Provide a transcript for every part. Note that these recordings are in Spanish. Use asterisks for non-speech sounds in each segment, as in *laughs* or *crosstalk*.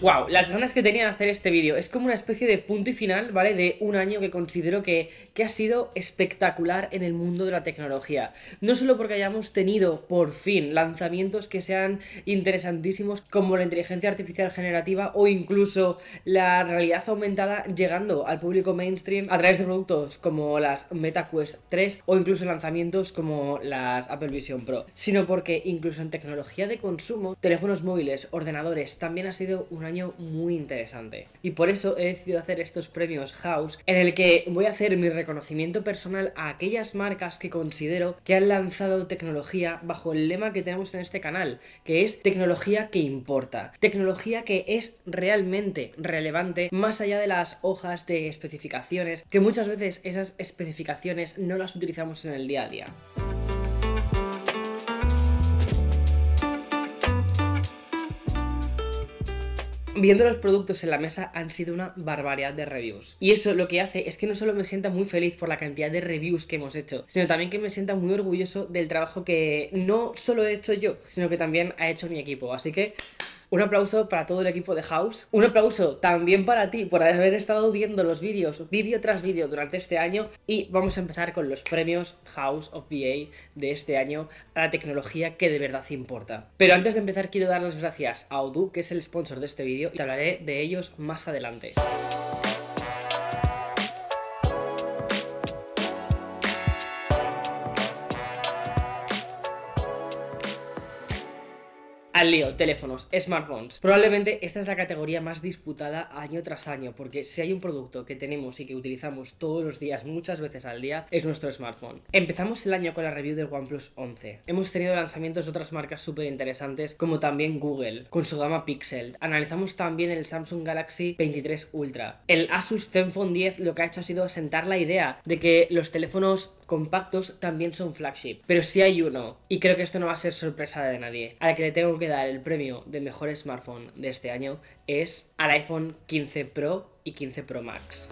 Wow, las ganas que tenía de hacer este vídeo. Es como una especie de punto y final, ¿vale? De un año que considero que, que ha sido espectacular en el mundo de la tecnología. No solo porque hayamos tenido, por fin, lanzamientos que sean interesantísimos como la inteligencia artificial generativa o incluso la realidad aumentada llegando al público mainstream a través de productos como las MetaQuest 3 o incluso lanzamientos como las Apple Vision Pro, sino porque incluso en tecnología de consumo, teléfonos móviles, ordenadores, también ha sido una año muy interesante. Y por eso he decidido hacer estos premios House, en el que voy a hacer mi reconocimiento personal a aquellas marcas que considero que han lanzado tecnología bajo el lema que tenemos en este canal, que es tecnología que importa, tecnología que es realmente relevante más allá de las hojas de especificaciones, que muchas veces esas especificaciones no las utilizamos en el día a día. viendo los productos en la mesa han sido una barbaridad de reviews. Y eso lo que hace es que no solo me sienta muy feliz por la cantidad de reviews que hemos hecho, sino también que me sienta muy orgulloso del trabajo que no solo he hecho yo, sino que también ha hecho mi equipo. Así que un aplauso para todo el equipo de House. Un aplauso también para ti por haber estado viendo los vídeos, vídeo tras vídeo durante este año. Y vamos a empezar con los premios House of BA de este año a la tecnología que de verdad importa. Pero antes de empezar quiero dar las gracias a Odoo, que es el sponsor de este vídeo, y te hablaré de ellos más adelante. al lío, teléfonos, smartphones. Probablemente esta es la categoría más disputada año tras año, porque si hay un producto que tenemos y que utilizamos todos los días, muchas veces al día, es nuestro smartphone. Empezamos el año con la review del OnePlus 11. Hemos tenido lanzamientos de otras marcas súper interesantes, como también Google, con su gama Pixel. Analizamos también el Samsung Galaxy 23 Ultra. El Asus Zenfone 10 lo que ha hecho ha sido asentar la idea de que los teléfonos compactos también son flagship. Pero si hay uno, y creo que esto no va a ser sorpresa de nadie, al que le tengo que dar el premio de mejor smartphone de este año es al iPhone 15 Pro y 15 Pro Max.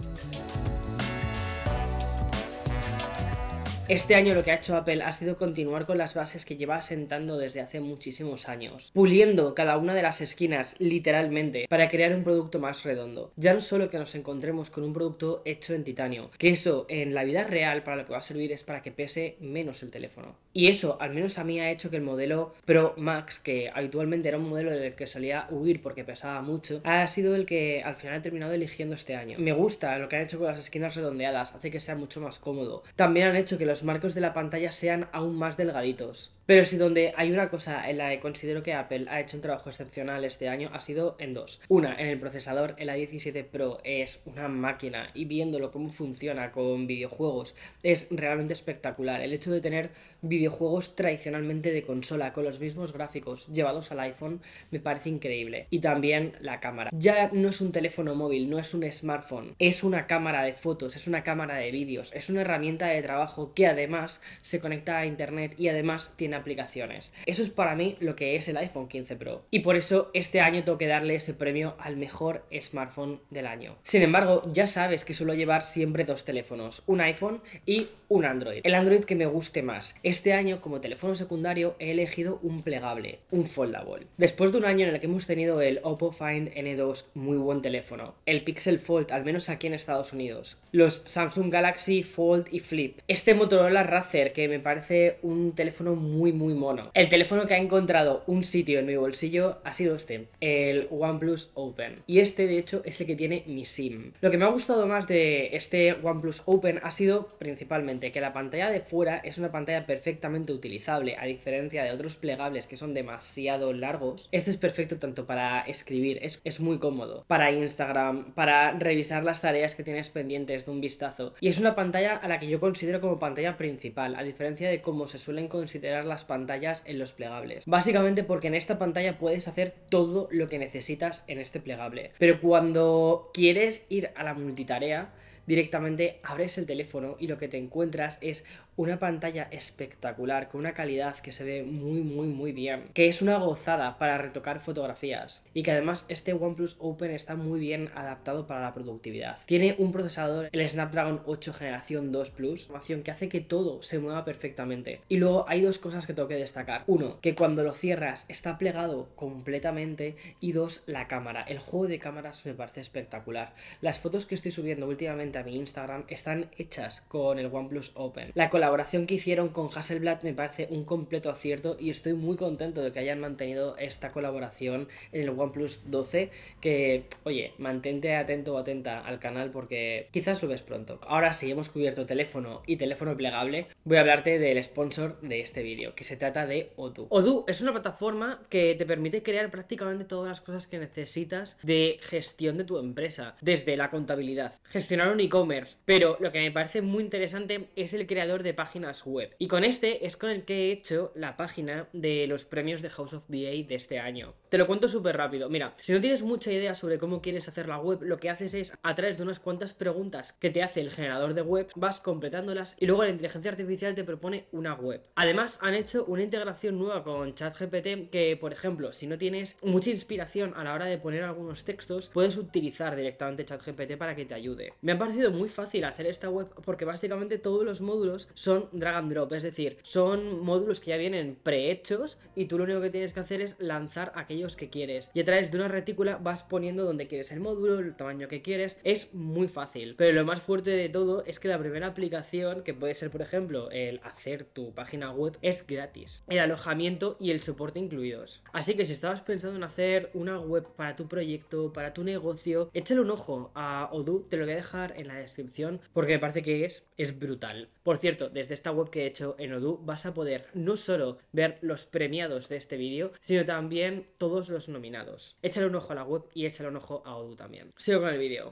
Este año lo que ha hecho Apple ha sido continuar con las bases que lleva asentando desde hace muchísimos años, puliendo cada una de las esquinas literalmente para crear un producto más redondo. Ya no solo que nos encontremos con un producto hecho en titanio, que eso en la vida real para lo que va a servir es para que pese menos el teléfono. Y eso al menos a mí ha hecho que el modelo Pro Max, que habitualmente era un modelo del que solía huir porque pesaba mucho, ha sido el que al final he terminado eligiendo este año. Me gusta lo que han hecho con las esquinas redondeadas, hace que sea mucho más cómodo. También han hecho que los los marcos de la pantalla sean aún más delgaditos. Pero si donde hay una cosa en la que considero que Apple ha hecho un trabajo excepcional este año, ha sido en dos. Una, en el procesador, el A17 Pro es una máquina y viéndolo cómo funciona con videojuegos es realmente espectacular. El hecho de tener videojuegos tradicionalmente de consola con los mismos gráficos llevados al iPhone me parece increíble. Y también la cámara. Ya no es un teléfono móvil, no es un smartphone, es una cámara de fotos, es una cámara de vídeos, es una herramienta de trabajo que además se conecta a internet y además tiene aplicaciones. Eso es para mí lo que es el iPhone 15 Pro. Y por eso este año tengo que darle ese premio al mejor smartphone del año. Sin embargo, ya sabes que suelo llevar siempre dos teléfonos, un iPhone y un Android. El Android que me guste más. Este año, como teléfono secundario, he elegido un plegable, un foldable. Después de un año en el que hemos tenido el Oppo Find N2, muy buen teléfono, el Pixel Fold, al menos aquí en Estados Unidos, los Samsung Galaxy Fold y Flip, este Motorola Razer, que me parece un teléfono muy, muy mono. El teléfono que ha encontrado un sitio en mi bolsillo ha sido este, el OnePlus Open. Y este, de hecho, es el que tiene mi SIM. Lo que me ha gustado más de este OnePlus Open ha sido principalmente que la pantalla de fuera es una pantalla perfectamente utilizable, a diferencia de otros plegables que son demasiado largos. Este es perfecto tanto para escribir, es, es muy cómodo, para Instagram, para revisar las tareas que tienes pendientes de un vistazo. Y es una pantalla a la que yo considero como pantalla principal, a diferencia de cómo se suelen considerar las pantallas en los plegables. Básicamente porque en esta pantalla puedes hacer todo lo que necesitas en este plegable. Pero cuando quieres ir a la multitarea, directamente abres el teléfono y lo que te encuentras es una pantalla espectacular, con una calidad que se ve muy, muy, muy bien, que es una gozada para retocar fotografías y que además este OnePlus Open está muy bien adaptado para la productividad. Tiene un procesador, el Snapdragon 8 generación 2 Plus, que hace que todo se mueva perfectamente. Y luego hay dos cosas que tengo que destacar. Uno, que cuando lo cierras está plegado completamente y dos, la cámara. El juego de cámaras me parece espectacular. Las fotos que estoy subiendo últimamente a mi Instagram están hechas con el OnePlus Open. La colaboración que hicieron con Hasselblad me parece un completo acierto y estoy muy contento de que hayan mantenido esta colaboración en el OnePlus 12. Que, oye, mantente atento o atenta al canal porque quizás lo ves pronto. Ahora sí, hemos cubierto teléfono y teléfono plegable. Voy a hablarte del sponsor de este vídeo, que se trata de Odoo. Odoo es una plataforma que te permite crear prácticamente todas las cosas que necesitas de gestión de tu empresa, desde la contabilidad, gestionar un e-commerce. Pero lo que me parece muy interesante es el creador de páginas web. Y con este es con el que he hecho la página de los premios de House of BA de este año. Te lo cuento súper rápido. Mira, si no tienes mucha idea sobre cómo quieres hacer la web, lo que haces es, a través de unas cuantas preguntas que te hace el generador de web, vas completándolas y luego la inteligencia artificial te propone una web. Además, han hecho una integración nueva con ChatGPT que, por ejemplo, si no tienes mucha inspiración a la hora de poner algunos textos, puedes utilizar directamente ChatGPT para que te ayude. Me ha parecido muy fácil hacer esta web porque básicamente todos los módulos son drag and drop, es decir, son módulos que ya vienen prehechos y tú lo único que tienes que hacer es lanzar aquellos que quieres. Y a través de una retícula vas poniendo donde quieres el módulo, el tamaño que quieres, es muy fácil. Pero lo más fuerte de todo es que la primera aplicación, que puede ser por ejemplo el hacer tu página web, es gratis. El alojamiento y el soporte incluidos. Así que si estabas pensando en hacer una web para tu proyecto, para tu negocio, échale un ojo a Odoo, te lo voy a dejar en la descripción porque me parece que es, es brutal. Por cierto, desde esta web que he hecho en Odoo vas a poder no solo ver los premiados de este vídeo, sino también todos los nominados. Échale un ojo a la web y échale un ojo a Odoo también. Sigo con el vídeo.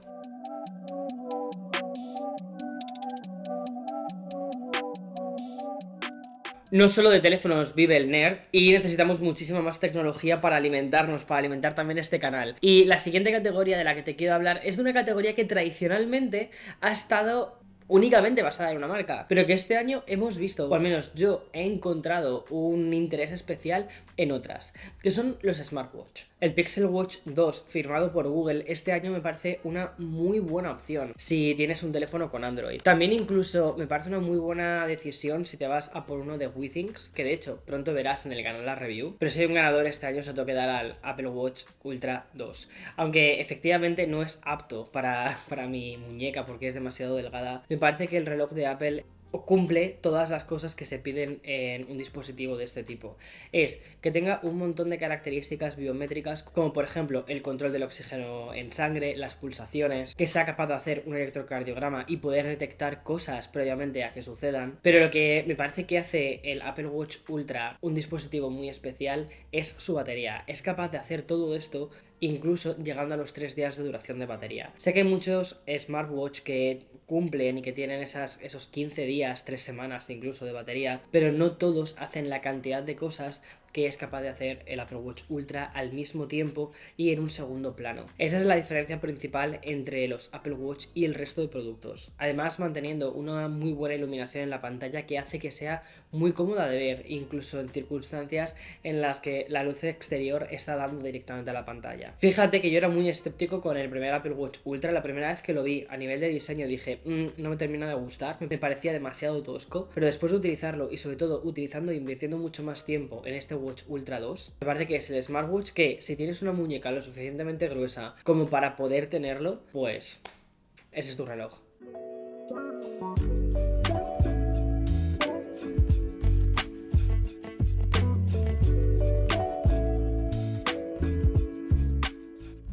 no solo de teléfonos vive el nerd y necesitamos muchísima más tecnología para alimentarnos, para alimentar también este canal. Y la siguiente categoría de la que te quiero hablar es de una categoría que tradicionalmente ha estado únicamente basada en una marca, pero que este año hemos visto, o al menos yo he encontrado un interés especial en otras, que son los smartwatch. El Pixel Watch 2, firmado por Google, este año me parece una muy buena opción si tienes un teléfono con Android. También incluso me parece una muy buena decisión si te vas a por uno de WeThings, que de hecho pronto verás en el canal la review, pero si hay un ganador este año se te dar al Apple Watch Ultra 2, aunque efectivamente no es apto *laughs* para, mi muñeca porque es demasiado delgada, me parece que el reloj de Apple cumple todas las cosas que se piden en un dispositivo de este tipo. Es que tenga un montón de características biométricas, como por ejemplo el control del oxígeno en sangre, las pulsaciones, que sea capaz de hacer un electrocardiograma y poder detectar cosas previamente a que sucedan. Pero lo que me parece que hace el Apple Watch Ultra un dispositivo muy especial es su batería. Es capaz de hacer todo esto incluso llegando a los 3 días de duración de batería. Sé que hay muchos smartwatch que cumplen y que tienen esas, esos 15 días, 3 semanas incluso de batería, pero no todos hacen la cantidad de cosas que es capaz de hacer el Apple Watch Ultra al mismo tiempo y en un segundo plano. Esa es la diferencia principal entre los Apple Watch y el resto de productos. Además, manteniendo una muy buena iluminación en la pantalla que hace que sea muy cómoda de ver, incluso en circunstancias en las que la luz exterior está dando directamente a la pantalla. Fíjate que yo era muy escéptico con el primer Apple Watch Ultra, la primera vez que lo vi a nivel de diseño dije, mm, no me termina de gustar, me parecía demasiado tosco, pero después de utilizarlo y sobre todo utilizando e invirtiendo mucho más tiempo en este Watch Ultra 2, me parece que es el smartwatch que si tienes una muñeca lo suficientemente gruesa como para poder tenerlo, pues ese es tu reloj.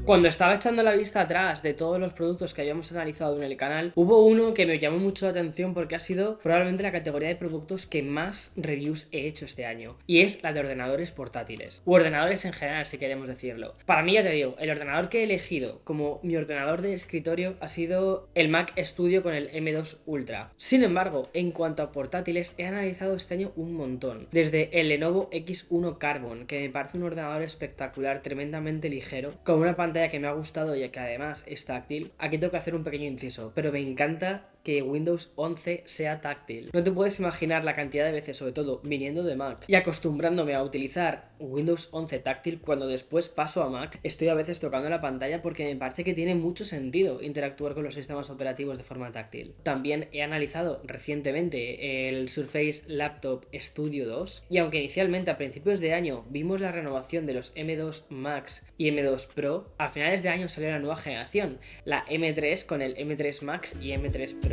Cuando estaba echando la vista atrás de todos los productos que habíamos analizado en el canal, hubo uno que me llamó mucho la atención porque ha sido probablemente la categoría de productos que más reviews he hecho este año, y es la de ordenadores portátiles, o ordenadores en general si queremos decirlo. Para mí ya te digo, el ordenador que he elegido como mi ordenador de escritorio ha sido el Mac Studio con el M2 Ultra. Sin embargo, en cuanto a portátiles, he analizado este año un montón, desde el Lenovo X1 Carbon, que me parece un ordenador espectacular, tremendamente ligero, con una pantalla que me ha gustado y que además es táctil, aquí tengo que hacer un pequeño inciso, pero me encanta que Windows 11 sea táctil. No te puedes imaginar la cantidad de veces, sobre todo viniendo de Mac y acostumbrándome a utilizar Windows 11 táctil cuando después paso a Mac, estoy a veces tocando la pantalla porque me parece que tiene mucho sentido interactuar con los sistemas operativos de forma táctil. También he analizado recientemente el Surface Laptop Studio 2 y aunque inicialmente a principios de año vimos la renovación de los M2 Max y M2 Pro, a finales de año salió la nueva generación, la M3 con el M3 Max y M3 Pro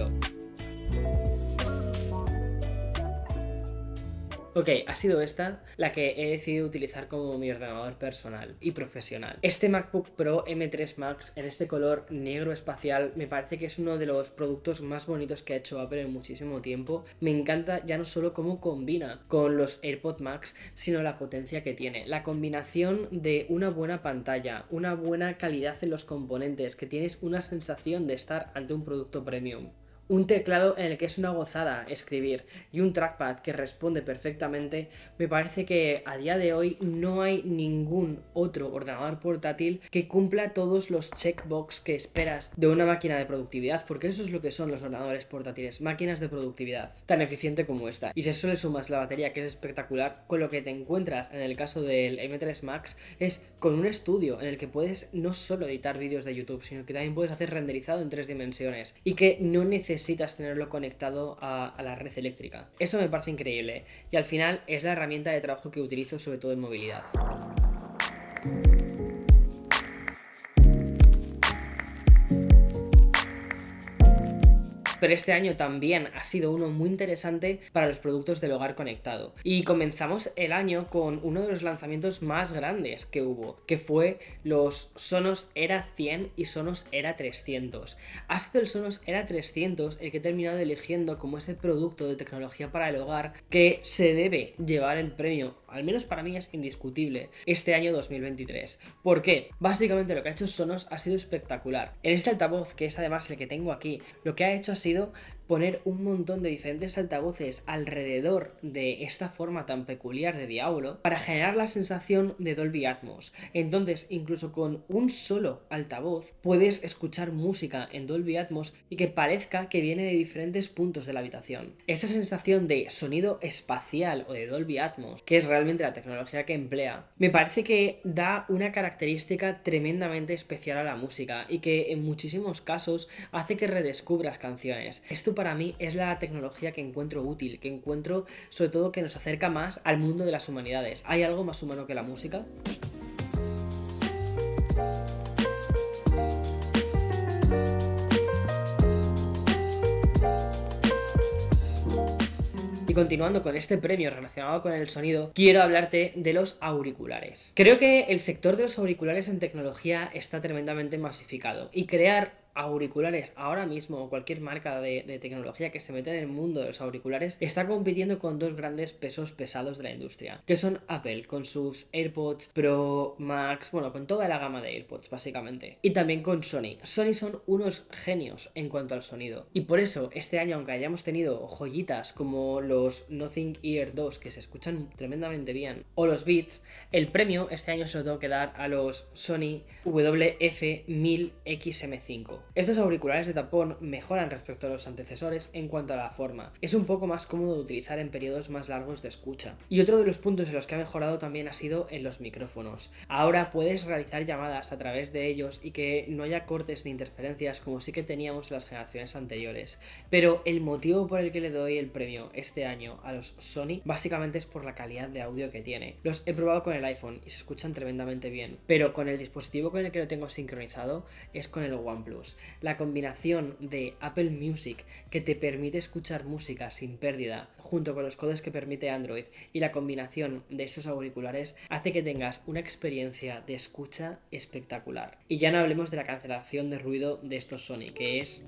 Ok, ha sido esta la que he decidido utilizar como mi ordenador personal y profesional. Este MacBook Pro M3 Max en este color negro espacial me parece que es uno de los productos más bonitos que ha hecho Apple en muchísimo tiempo. Me encanta ya no solo cómo combina con los AirPod Max, sino la potencia que tiene. La combinación de una buena pantalla, una buena calidad en los componentes, que tienes una sensación de estar ante un producto premium un teclado en el que es una gozada escribir y un trackpad que responde perfectamente, me parece que a día de hoy no hay ningún otro ordenador portátil que cumpla todos los checkbox que esperas de una máquina de productividad, porque eso es lo que son los ordenadores portátiles, máquinas de productividad, tan eficiente como esta. Y si eso le sumas la batería, que es espectacular, con lo que te encuentras en el caso del M3 Max, es con un estudio en el que puedes no solo editar vídeos de YouTube, sino que también puedes hacer renderizado en tres dimensiones y que no necesitas necesitas tenerlo conectado a, a, la red eléctrica. Eso me parece increíble y al final es la herramienta de trabajo que utilizo sobre todo en movilidad. pero este año también ha sido uno muy interesante para los productos del hogar conectado. Y comenzamos el año con uno de los lanzamientos más grandes que hubo, que fue los Sonos Era 100 y Sonos Era 300. Ha sido el Sonos Era 300 el que he terminado eligiendo como ese producto de tecnología para el hogar que se debe llevar el premio, al menos para mí es indiscutible, este año 2023. ¿Por qué? Básicamente lo que ha hecho Sonos ha sido espectacular. En este altavoz, que es además el que tengo aquí, lo que ha hecho ha sido sido poner un montón de diferentes altavoces alrededor de esta forma tan peculiar de Diablo para generar la sensación de Dolby Atmos. Entonces, incluso con un solo altavoz puedes escuchar música en Dolby Atmos y que parezca que viene de diferentes puntos de la habitación. Esa sensación de sonido espacial o de Dolby Atmos, que es realmente la tecnología que emplea, me parece que da una característica tremendamente especial a la música y que en muchísimos casos hace que redescubras canciones para mí es la tecnología que encuentro útil, que encuentro sobre todo que nos acerca más al mundo de las humanidades. ¿Hay algo más humano que la música? Y continuando con este premio relacionado con el sonido, quiero hablarte de los auriculares. Creo que el sector de los auriculares en tecnología está tremendamente masificado y crear auriculares ahora mismo cualquier marca de, tecnología que se mete en el mundo de los auriculares está compitiendo con dos grandes pesos pesados de la industria, que son Apple con sus AirPods Pro Max, bueno, con toda la gama de AirPods básicamente, y también con Sony. Sony son unos genios en cuanto al sonido. Y por eso este año, aunque hayamos tenido joyitas como los Nothing Ear 2 que se escuchan tremendamente bien, o los Beats, el premio este año se lo tengo que dar a los Sony WF1000XM5 estos auriculares de tapón mejoran respecto a los antecesores en cuanto a la forma. Es un poco más cómodo de utilizar en periodos más largos de escucha. Y otro de los puntos en los que ha mejorado también ha sido en los micrófonos. Ahora puedes realizar llamadas a través de ellos y que no haya cortes ni interferencias como sí que teníamos en las generaciones anteriores. Pero el motivo por el que le doy el premio este año a los Sony básicamente es por la calidad de audio que tiene. Los he probado con el iPhone y se escuchan tremendamente bien, pero con el dispositivo con el que lo tengo sincronizado es con el OnePlus la combinación de Apple Music, que te permite escuchar música sin pérdida, junto con los codes que permite Android, y la combinación de esos auriculares, hace que tengas una experiencia de escucha espectacular. Y ya no hablemos de la cancelación de ruido de estos Sony, que es...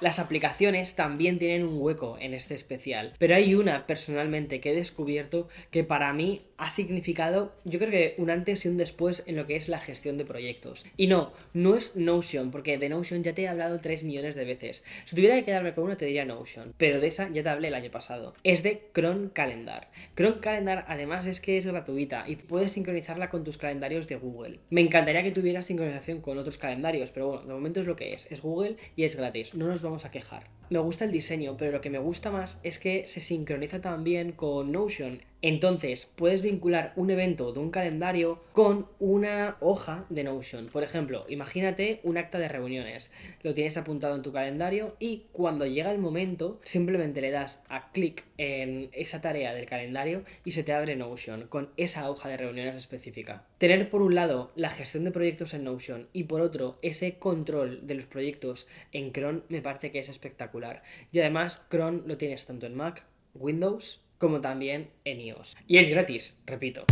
Las aplicaciones también tienen un hueco en este especial, pero hay una personalmente que he descubierto que para mí ha significado, yo creo que un antes y un después en lo que es la gestión de proyectos. Y no, no es Notion, porque de Notion ya te he hablado 3 millones de veces. Si tuviera que quedarme con una, te diría Notion, pero de esa ya te hablé el año pasado. Es de Cron Calendar. Cron Calendar, además, es que es gratuita y puedes sincronizarla con tus calendarios de Google. Me encantaría que tuviera sincronización con otros calendarios, pero bueno, de momento es lo que es. Es Google y es gratis nos vamos a quejar. Me gusta el diseño, pero lo que me gusta más es que se sincroniza también con Notion entonces, puedes vincular un evento de un calendario con una hoja de Notion. Por ejemplo, imagínate un acta de reuniones. Lo tienes apuntado en tu calendario y cuando llega el momento, simplemente le das a clic en esa tarea del calendario y se te abre Notion con esa hoja de reuniones específica. Tener por un lado la gestión de proyectos en Notion y por otro ese control de los proyectos en Cron me parece que es espectacular. Y además, Cron lo tienes tanto en Mac, Windows como también en iOS. Y es gratis, repito.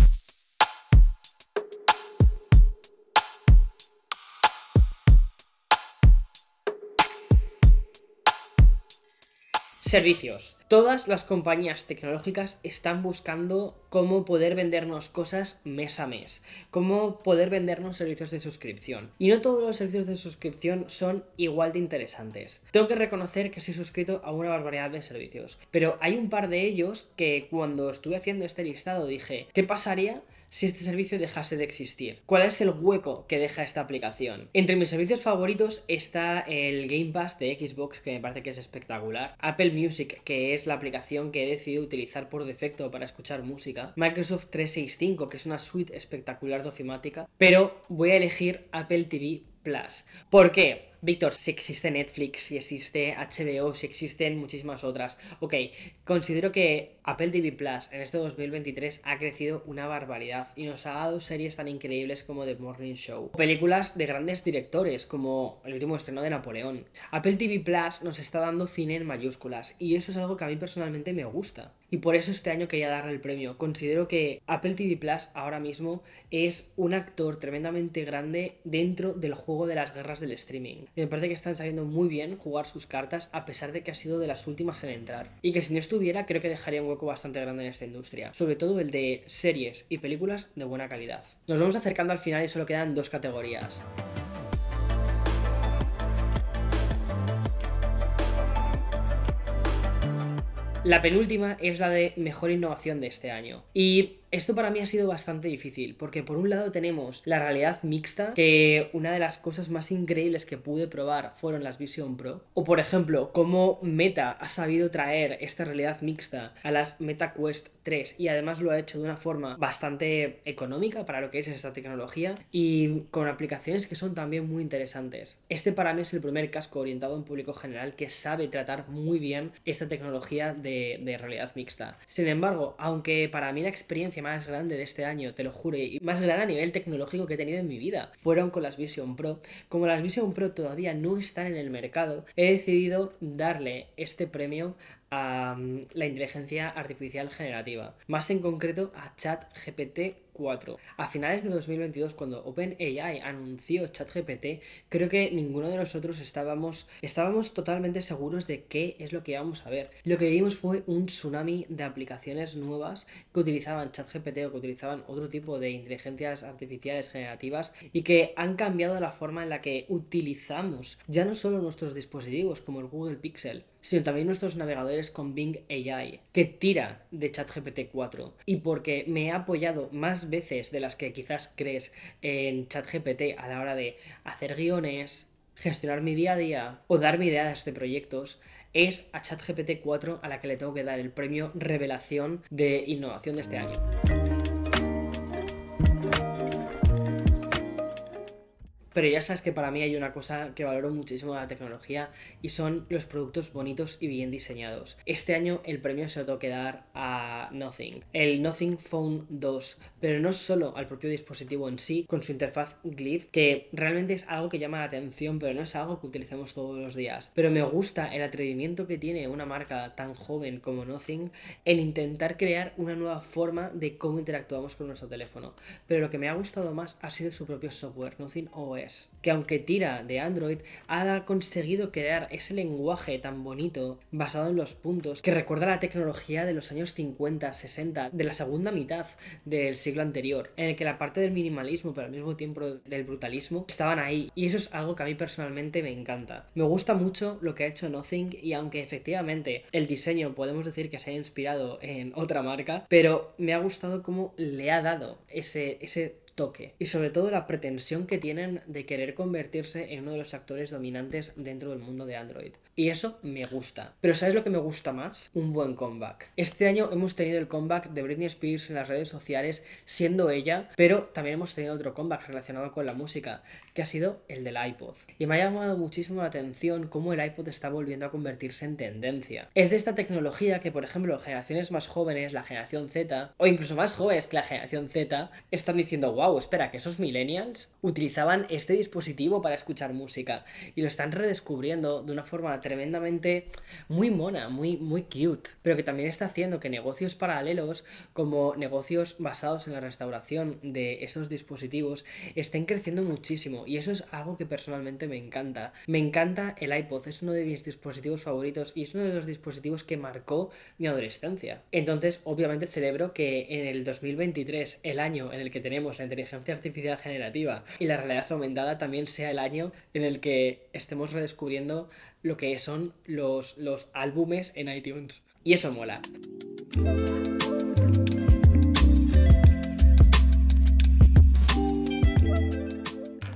Servicios. Todas las compañías tecnológicas están buscando cómo poder vendernos cosas mes a mes, cómo poder vendernos servicios de suscripción. Y no todos los servicios de suscripción son igual de interesantes. Tengo que reconocer que soy suscrito a una barbaridad de servicios, pero hay un par de ellos que cuando estuve haciendo este listado dije, ¿qué pasaría si este servicio dejase de existir. ¿Cuál es el hueco que deja esta aplicación? Entre mis servicios favoritos está el Game Pass de Xbox, que me parece que es espectacular, Apple Music, que es la aplicación que he decidido utilizar por defecto para escuchar música, Microsoft 365, que es una suite espectacular de ofimática, pero voy a elegir Apple TV Plus. ¿Por qué? Víctor, si existe Netflix, si existe HBO, si existen muchísimas otras. Ok, considero que Apple TV Plus en este 2023 ha crecido una barbaridad y nos ha dado series tan increíbles como The Morning Show, películas de grandes directores como el último estreno de Napoleón. Apple TV Plus nos está dando cine en mayúsculas y eso es algo que a mí personalmente me gusta. Y por eso este año quería darle el premio. Considero que Apple TV Plus ahora mismo es un actor tremendamente grande dentro del juego de las guerras del streaming. Y me parece que están sabiendo muy bien jugar sus cartas a pesar de que ha sido de las últimas en entrar. Y que si no estuviera, creo que dejaría un hueco bastante grande en esta industria. Sobre todo el de series y películas de buena calidad. Nos vamos acercando al final y solo quedan dos categorías. La penúltima es la de mejor innovación de este año. Y esto para mí ha sido bastante difícil, porque por un lado tenemos la realidad mixta, que una de las cosas más increíbles que pude probar fueron las Vision Pro, o por ejemplo, cómo Meta ha sabido traer esta realidad mixta a las Meta Quest 3 y además lo ha hecho de una forma bastante económica para lo que es esta tecnología y con aplicaciones que son también muy interesantes. Este para mí es el primer casco orientado a un público general que sabe tratar muy bien esta tecnología de, de realidad mixta. Sin embargo, aunque para mí la experiencia más grande de este año, te lo juro, y más grande a nivel tecnológico que he tenido en mi vida. Fueron con las Vision Pro. Como las Vision Pro todavía no están en el mercado, he decidido darle este premio a mm, la inteligencia artificial generativa, más en concreto a ChatGPT a finales de 2022, cuando OpenAI anunció ChatGPT, creo que ninguno de nosotros estábamos, estábamos totalmente seguros de qué es lo que íbamos a ver. Lo que vimos fue un tsunami de aplicaciones nuevas que utilizaban ChatGPT o que utilizaban otro tipo de inteligencias artificiales generativas y que han cambiado la forma en la que utilizamos ya no solo nuestros dispositivos como el Google Pixel, sino también nuestros navegadores con Bing AI, que tira de ChatGPT 4. Y porque me ha apoyado más veces de las que quizás crees en ChatGPT a la hora de hacer guiones, gestionar mi día a día o darme ideas de este proyectos, es a ChatGPT 4 a la que le tengo que dar el premio Revelación de Innovación de este año. pero ya sabes que para mí hay una cosa que valoro muchísimo de la tecnología y son los productos bonitos y bien diseñados. Este año el premio se lo tengo dar a Nothing, el Nothing Phone 2, pero no solo al propio dispositivo en sí, con su interfaz Glyph, que realmente es algo que llama la atención, pero no es algo que utilizamos todos los días. Pero me gusta el atrevimiento que tiene una marca tan joven como Nothing en intentar crear una nueva forma de cómo interactuamos con nuestro teléfono. Pero lo que me ha gustado más ha sido su propio software, Nothing OS que aunque tira de Android, ha conseguido crear ese lenguaje tan bonito, basado en los puntos, que recuerda la tecnología de los años 50, 60, de la segunda mitad del siglo anterior, en el que la parte del minimalismo, pero al mismo tiempo del brutalismo, estaban ahí. Y eso es algo que a mí personalmente me encanta. Me gusta mucho lo que ha hecho Nothing, y aunque efectivamente el diseño podemos decir que se ha inspirado en otra marca, pero me ha gustado cómo le ha dado ese toque. Y sobre todo la pretensión que tienen de querer convertirse en uno de los actores dominantes dentro del mundo de Android. Y eso me gusta. Pero ¿sabes lo que me gusta más? Un buen comeback. Este año hemos tenido el comeback de Britney Spears en las redes sociales siendo ella, pero también hemos tenido otro comeback relacionado con la música, que ha sido el del iPod. Y me ha llamado muchísimo la atención cómo el iPod está volviendo a convertirse en tendencia. Es de esta tecnología que, por ejemplo, generaciones más jóvenes, la generación Z, o incluso más jóvenes que la generación Z, están diciendo, wow, wow, espera, que esos millennials utilizaban este dispositivo para escuchar música y lo están redescubriendo de una forma tremendamente muy mona, muy, muy cute, pero que también está haciendo que negocios paralelos como negocios basados en la restauración de estos dispositivos estén creciendo muchísimo y eso es algo que personalmente me encanta. Me encanta el iPod, es uno de mis dispositivos favoritos y es uno de los dispositivos que marcó mi adolescencia. Entonces, obviamente celebro que en el 2023, el año en el que tenemos la inteligencia artificial generativa y la realidad aumentada también sea el año en el que estemos redescubriendo lo que son los, los álbumes en iTunes. Y eso mola.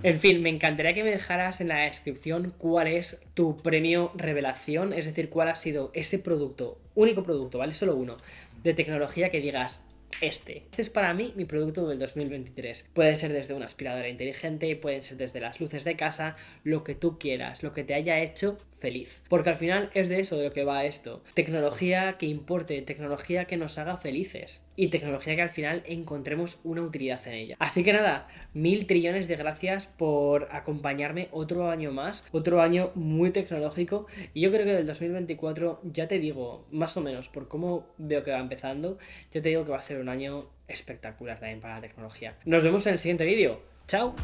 En fin, me encantaría que me dejaras en la descripción cuál es tu premio revelación, es decir, cuál ha sido ese producto, único producto, ¿vale? Solo uno, de tecnología que digas, este. Este es para mí mi producto del 2023. Puede ser desde una aspiradora inteligente, pueden ser desde las luces de casa, lo que tú quieras, lo que te haya hecho feliz. Porque al final es de eso de lo que va esto. Tecnología que importe, tecnología que nos haga felices y tecnología que al final encontremos una utilidad en ella. Así que nada, mil trillones de gracias por acompañarme otro año más, otro año muy tecnológico y yo creo que del 2024 ya te digo, más o menos por cómo veo que va empezando, ya te digo que va a ser un año espectacular también para la tecnología. Nos vemos en el siguiente vídeo. ¡Chao!